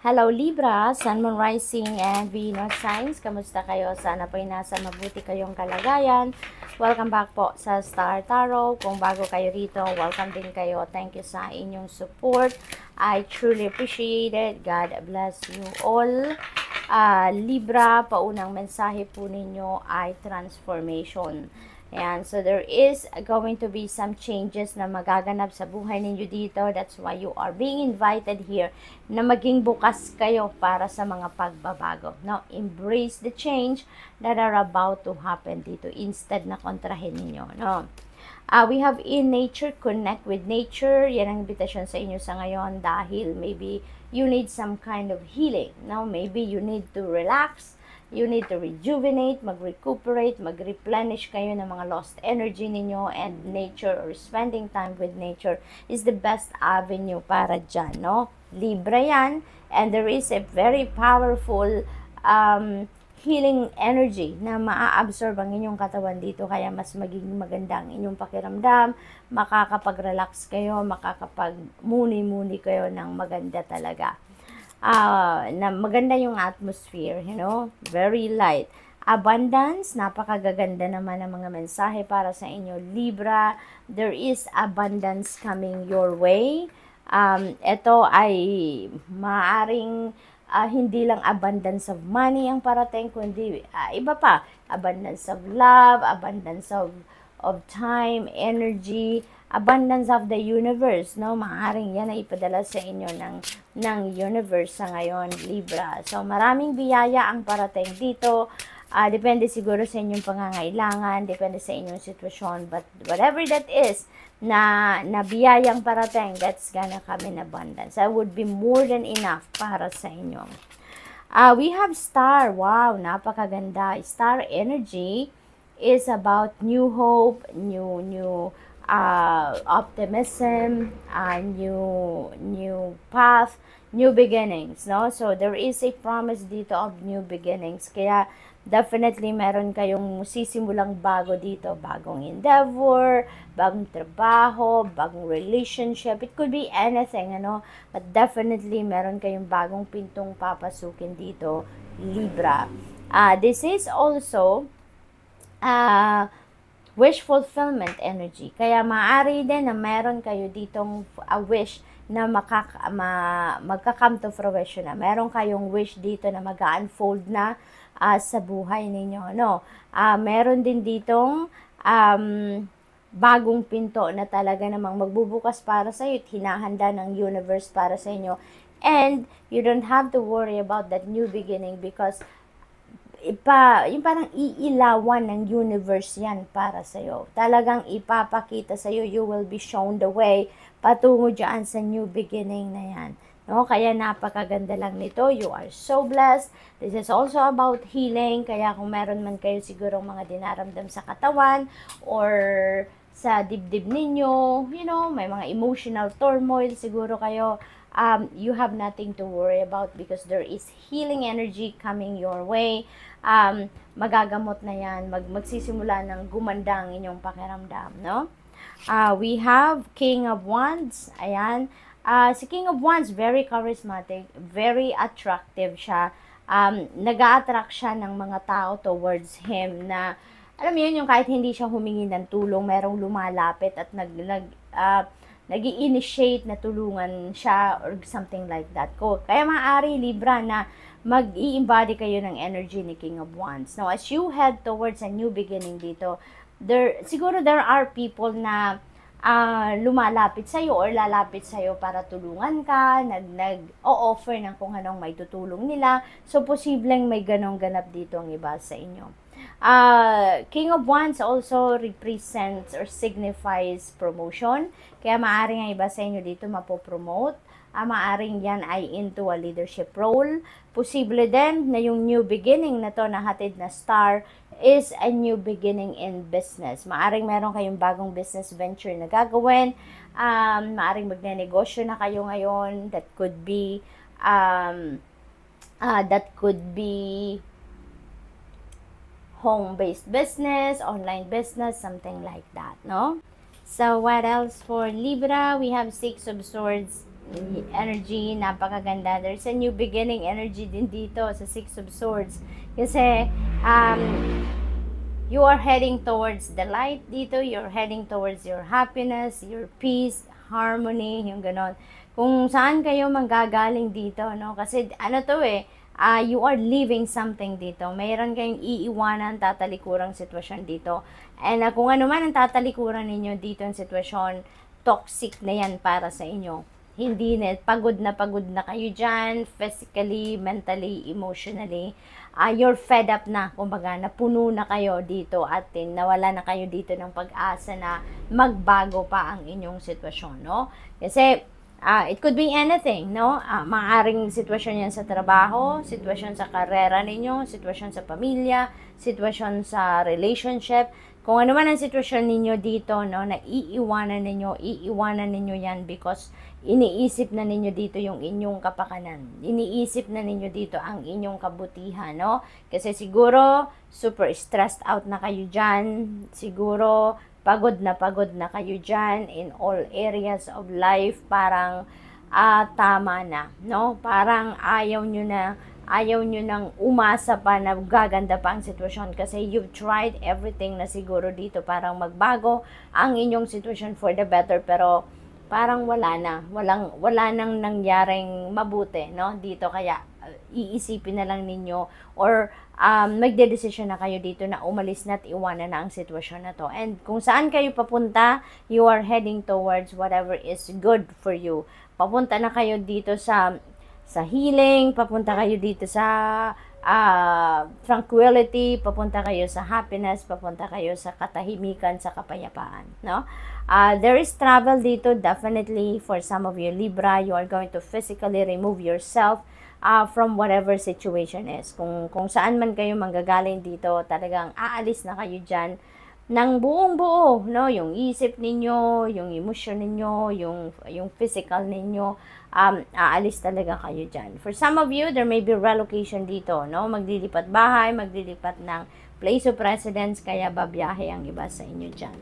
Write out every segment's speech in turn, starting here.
Hello Libra, Sun, Moon, Rising, and Venus Signs. Kamusta kayo? Sana po nasa mabuti kayong kalagayan. Welcome back po sa Star Tarot. Kung bago kayo rito, welcome din kayo. Thank you sa inyong support. I truly appreciate it. God bless you all. Uh, Libra, paunang mensahe po ninyo ay transformation. Transformation Ayan, so there is going to be some changes na magaganap sa buhay ninyo dito. That's why you are being invited here na maging bukas kayo para sa mga pagbabago. No? embrace the change that are about to happen dito instead na kontrahin ninyo. No? Uh, we have in nature, connect with nature. Yan ang invitation sa inyo sa ngayon dahil maybe you need some kind of healing. Now, maybe you need to relax You need to rejuvenate, mag-recuperate, mag-replenish kayo ng mga lost energy ninyo and nature or spending time with nature is the best avenue para dyan, no? Libra yan and there is a very powerful um, healing energy na maa-absorb ang inyong katawan dito kaya mas magiging maganda ang inyong pakiramdam, makakapag-relax kayo, makakapag-muni-muni kayo ng maganda talaga uh, na maganda yung atmosphere, you know, very light. Abundance, napakagaganda naman ng mga mensahe para sa inyo, Libra. There is abundance coming your way. Um, ito ay maaring uh, hindi lang abundance of money ang parating, kundi uh, iba pa, abundance of love, abundance of of time, energy, abundance of the universe, no? Maaring yan ay ipadala sa inyo ng, ng universe sa ngayon, Libra. So, maraming biyaya ang parating dito. Uh, depende siguro sa inyong pangangailangan, depende sa inyong sitwasyon, but whatever that is, na, na biyayang parating, that's gonna come in abundance. That would be more than enough para sa inyo. Uh, we have star. Wow, napakaganda. Star energy is about new hope, new new uh, optimism, uh, new new path, new beginnings, no? So there is a promise dito of new beginnings. Kaya definitely meron kayong sisimulang bago dito, bagong endeavor, bagong trabaho, bagong relationship. It could be anything, ano? But definitely meron kayong bagong pintong papasukin dito, Libra. Uh, this is also uh, wish fulfillment energy. Kaya maaari din na meron kayo ditong a ah, wish na makak ma, magka-come to fruition na. Meron kayong wish dito na mag unfold na uh, sa buhay ninyo. No? Uh, meron din ditong um, bagong pinto na talaga namang magbubukas para sa iyo at hinahanda ng universe para sa inyo. And you don't have to worry about that new beginning because ipa, yung parang iilawan ng universe yan para sa'yo. Talagang ipapakita sa'yo, you will be shown the way patungo dyan sa new beginning na yan. No? Kaya napakaganda lang nito. You are so blessed. This is also about healing. Kaya kung meron man kayo sigurong mga dinaramdam sa katawan or sa dibdib ninyo, you know, may mga emotional turmoil siguro kayo um, you have nothing to worry about because there is healing energy coming your way um, magagamot na yan, mag magsisimula ng gumanda inyong pakiramdam, no? Uh, we have King of Wands, ayan. Uh, si King of Wands, very charismatic, very attractive siya. Um, nag attract siya ng mga tao towards him na, alam mo yun, yung kahit hindi siya humingi ng tulong, merong lumalapit at nag, nag, uh, nag initiate na tulungan siya or something like that. Kaya maaari, Libra, na mag-i-embody kayo ng energy ni King of Wands. Now, as you head towards a new beginning dito, there, siguro there are people na uh, lumalapit sa iyo or lalapit sa iyo para tulungan ka, nag nag offer ng kung anong may tutulong nila. So posibleng may ganong ganap dito ang iba sa inyo. Uh, King of Wands also represents or signifies promotion. Kaya maaaring ang iba sa inyo dito mapopromote ah, maaring yan ay into a leadership role. Posible din na yung new beginning na to na hatid na star is a new beginning in business. Maaring meron kayong bagong business venture na gagawin. Um, maaring magne-negosyo na kayo ngayon. That could be um, uh, that could be home-based business, online business, something like that, no? So, what else for Libra? We have Six of Swords energy, napakaganda. There's a new beginning energy din dito sa Six of Swords. Kasi, um, you are heading towards the light dito, you're heading towards your happiness, your peace, harmony, yung ganon. Kung saan kayo manggagaling dito, no? Kasi ano to eh, uh, you are leaving something dito. Mayroon kayong iiwanan, tatalikurang sitwasyon dito. And uh, kung ano man ang tatalikuran ninyo dito ang sitwasyon, toxic na yan para sa inyo hindi na, pagod na pagod na kayo dyan, physically, mentally, emotionally, uh, you're fed up na, kumbaga, napuno na kayo dito at nawala na kayo dito ng pag-asa na magbago pa ang inyong sitwasyon, no? Kasi, uh, it could be anything, no? Uh, ah, maaring sitwasyon yan sa trabaho, sitwasyon sa karera ninyo, sitwasyon sa pamilya, sitwasyon sa relationship, kung ano man ang sitwasyon ninyo dito, no, na iiwanan ninyo, iiwanan ninyo yan because iniisip na ninyo dito yung inyong kapakanan. Iniisip na ninyo dito ang inyong kabutihan, no? Kasi siguro, super stressed out na kayo dyan. Siguro, pagod na pagod na kayo dyan in all areas of life. Parang, ah, uh, tama na, no? Parang ayaw nyo na ayaw nyo nang umasa pa na gaganda pa ang sitwasyon kasi you've tried everything na siguro dito parang magbago ang inyong sitwasyon for the better pero parang wala na, walang, wala nang nangyaring mabuti no? dito kaya uh, iisipin na lang ninyo or um, magde-decision na kayo dito na umalis na at iwanan na ang sitwasyon na to. And kung saan kayo papunta, you are heading towards whatever is good for you. Papunta na kayo dito sa sa healing, papunta kayo dito sa uh, tranquility, papunta kayo sa happiness, papunta kayo sa katahimikan, sa kapayapaan, no? Uh, there is travel dito definitely for some of you Libra, you are going to physically remove yourself uh, from whatever situation is. Kung kung saan man kayo manggagaling dito, talagang aalis na kayo diyan ng buong buo, no? Yung isip ninyo, yung emotion ninyo, yung, yung physical ninyo, um, aalis talaga kayo dyan. For some of you, there may be relocation dito, no? Maglilipat bahay, maglilipat ng place of residence, kaya babiyahe ang iba sa inyo dyan.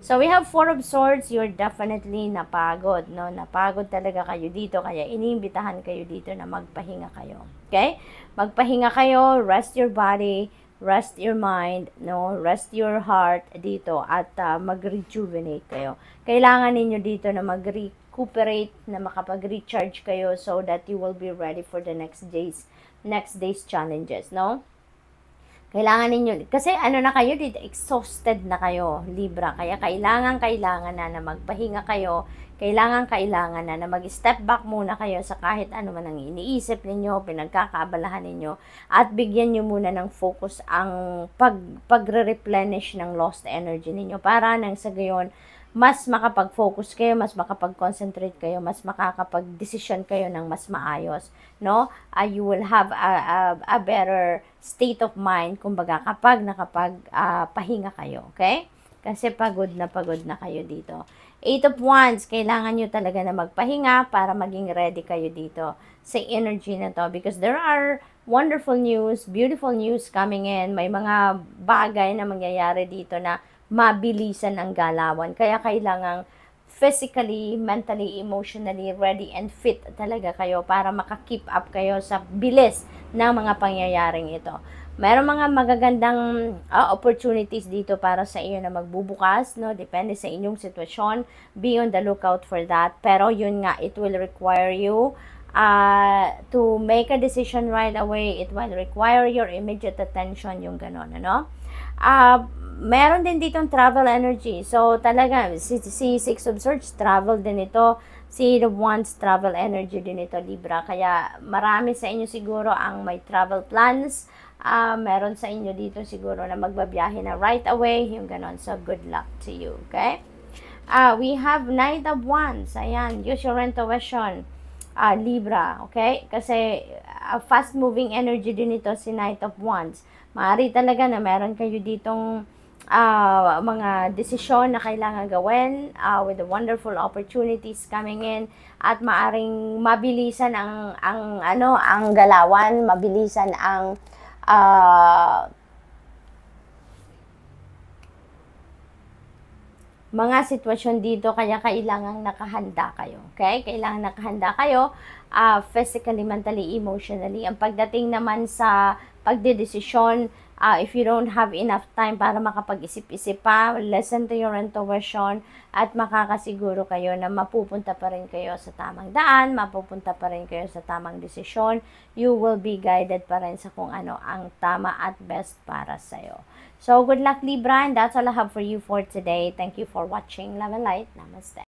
So, we have Four of Swords. You're definitely napagod, no? Napagod talaga kayo dito, kaya iniimbitahan kayo dito na magpahinga kayo. Okay? Magpahinga kayo, rest your body, rest your mind, no? Rest your heart dito at uh, mag-rejuvenate kayo. Kailangan ninyo dito na mag-recuperate, na makapag-recharge kayo so that you will be ready for the next days, next day's challenges, no? Kailangan ninyo, kasi ano na kayo dito, exhausted na kayo, Libra. Kaya kailangan, kailangan na na magpahinga kayo. Kailangan, kailangan na na mag-step back muna kayo sa kahit ano man ang iniisip ninyo, pinagkakabalahan ninyo. At bigyan nyo muna ng focus ang pag, pagre-replenish ng lost energy ninyo para nang sa gayon, mas makapag-focus kayo, mas makapag-concentrate kayo, mas makakapag-decision kayo ng mas maayos, no? Uh, you will have a, a, a better state of mind, kumbaga, kapag nakapag-pahinga ah, uh, kayo, okay? Kasi pagod na pagod na kayo dito. Eight of Wands, kailangan nyo talaga na magpahinga para maging ready kayo dito sa energy na to because there are wonderful news, beautiful news coming in. May mga bagay na mangyayari dito na mabilisan ang galawan. Kaya kailangang physically, mentally, emotionally ready and fit talaga kayo para maka up kayo sa bilis ng mga pangyayaring ito. Mayroong mga magagandang uh, opportunities dito para sa iyo na magbubukas, no? Depende sa inyong sitwasyon. Be on the lookout for that. Pero yun nga, it will require you uh, to make a decision right away. It will require your immediate attention, yung ganon, ano? Uh, meron din dito ditong travel energy. So, talaga, si, si Six of Swords, travel din ito. Si The Wands, travel energy din ito, Libra. Kaya, marami sa inyo siguro ang may travel plans. Uh, meron sa inyo dito siguro na magbabiyahe na right away, yung ganon. So, good luck to you, okay? Uh, we have Knight of Wands. Ayan, use your intuition, uh, Libra, okay? Kasi, uh, fast-moving energy din ito si Knight of Wands. Maari talaga na meron kayo ditong uh, mga desisyon na kailangan gawin uh, with the wonderful opportunities coming in at maaring mabilisan ang ang ano ang galawan, mabilisan ang uh, mga sitwasyon dito kaya kailangan nakahanda kayo. Okay? Kailangan nakahanda kayo uh, physically, mentally, emotionally. Ang pagdating naman sa pagdedesisyon, uh, if you don't have enough time para makapag-isip-isip pa, listen to your intuition at makakasiguro kayo na mapupunta pa rin kayo sa tamang daan, mapupunta pa rin kayo sa tamang desisyon. You will be guided pa rin sa kung ano ang tama at best para sa'yo. So good luck Libra and that's all I have for you for today. Thank you for watching. Love and light. Namaste.